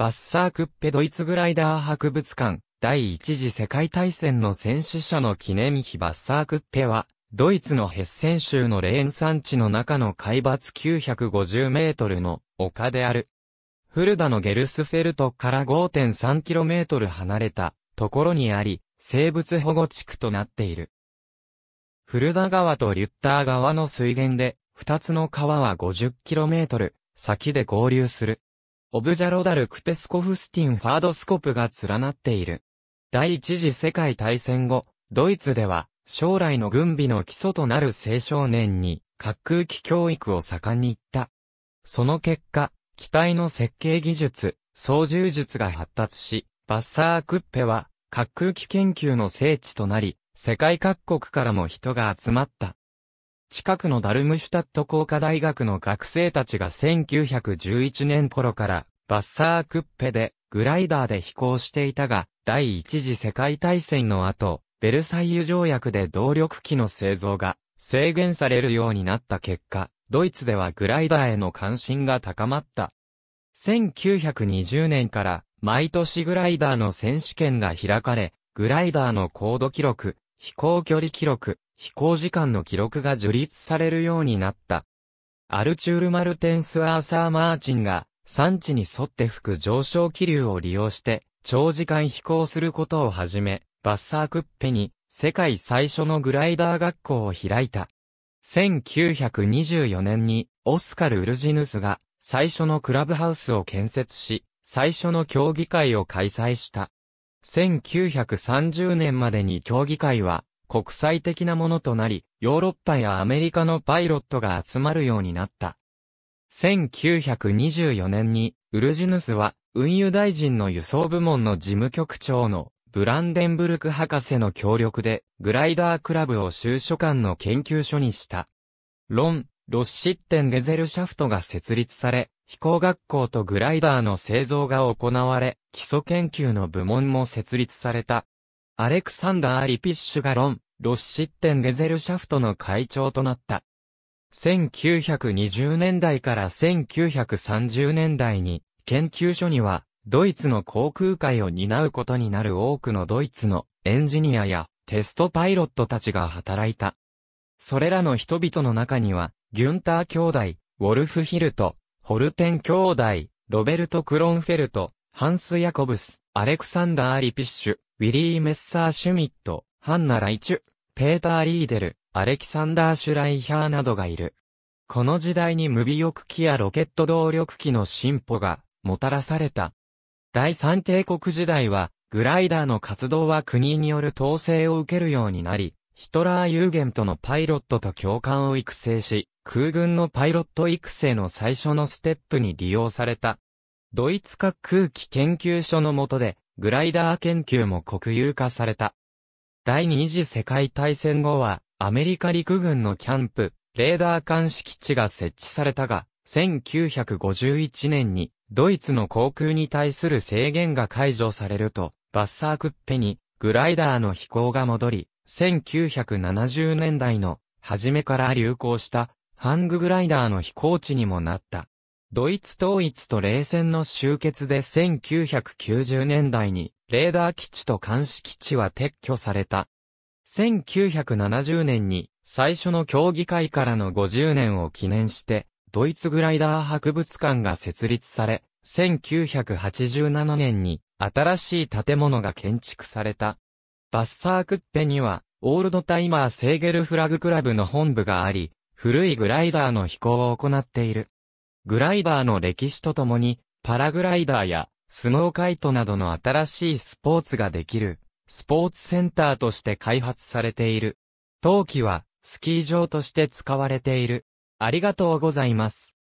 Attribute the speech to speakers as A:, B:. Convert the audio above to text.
A: バッサークッペドイツグライダー博物館、第一次世界大戦の戦死者の記念碑バッサークッペは、ドイツのヘッセン州のレーン山地の中の海抜950メートルの丘である。フルダのゲルスフェルトから 5.3km 離れたところにあり、生物保護地区となっている。フルダ川とリュッター川の水源で、2つの川は 50km 先で合流する。オブジャロダルクテスコフスティンファードスコプが連なっている。第一次世界大戦後、ドイツでは、将来の軍備の基礎となる青少年に、滑空機教育を盛んに行った。その結果、機体の設計技術、操縦術が発達し、バッサークッペは、滑空機研究の聖地となり、世界各国からも人が集まった。近くのダルムシュタット工科大学の学生たちが1911年頃からバッサークッペでグライダーで飛行していたが、第一次世界大戦の後、ベルサイユ条約で動力機の製造が制限されるようになった結果、ドイツではグライダーへの関心が高まった。1920年から毎年グライダーの選手権が開かれ、グライダーの高度記録、飛行距離記録、飛行時間の記録が樹立されるようになった。アルチュール・マルテンス・アーサー・マーチンが、産地に沿って吹く上昇気流を利用して、長時間飛行することをはじめ、バッサークッペに、世界最初のグライダー学校を開いた。1924年に、オスカル・ウルジヌスが、最初のクラブハウスを建設し、最初の競技会を開催した。1930年までに競技会は、国際的なものとなり、ヨーロッパやアメリカのパイロットが集まるようになった。1924年に、ウルジヌスは、運輸大臣の輸送部門の事務局長のブランデンブルク博士の協力で、グライダークラブを収所管の研究所にした。ロン、ロッシッテン・ゲゼルシャフトが設立され、飛行学校とグライダーの製造が行われ、基礎研究の部門も設立された。アレクサンダー・リピッシュがロン、ロッシッテン・ゲゼルシャフトの会長となった。1920年代から1930年代に、研究所には、ドイツの航空界を担うことになる多くのドイツのエンジニアやテストパイロットたちが働いた。それらの人々の中には、ギュンター兄弟、ウォルフヒルト、ホルテン兄弟、ロベルト・クロンフェルト、ハンス・ヤコブス、アレクサンダー・リピッシュ、ウィリー・メッサー・シュミット、ハンナ・ライチュ、ペーター・リーデル、アレキサンダー・シュライヒャーなどがいる。この時代に無微翼機やロケット動力機の進歩がもたらされた。第三帝国時代は、グライダーの活動は国による統制を受けるようになり、ヒトラー・ユーゲントのパイロットと共感を育成し、空軍のパイロット育成の最初のステップに利用された。ドイツ化空気研究所の下で、グライダー研究も国有化された。第二次世界大戦後は、アメリカ陸軍のキャンプ、レーダー監視基地が設置されたが、1951年に、ドイツの航空に対する制限が解除されると、バッサークッペに、グライダーの飛行が戻り、1970年代の初めから流行した、ハンググライダーの飛行地にもなった。ドイツ統一と冷戦の終結で1990年代にレーダー基地と監視基地は撤去された。1970年に最初の協議会からの50年を記念して、ドイツグライダー博物館が設立され、1987年に新しい建物が建築された。バッサークッペには、オールドタイマーセーゲルフラグクラブの本部があり、古いグライダーの飛行を行っている。グライダーの歴史とともに、パラグライダーや、スノーカイトなどの新しいスポーツができる、スポーツセンターとして開発されている。冬季は、スキー場として使われている。ありがとうございます。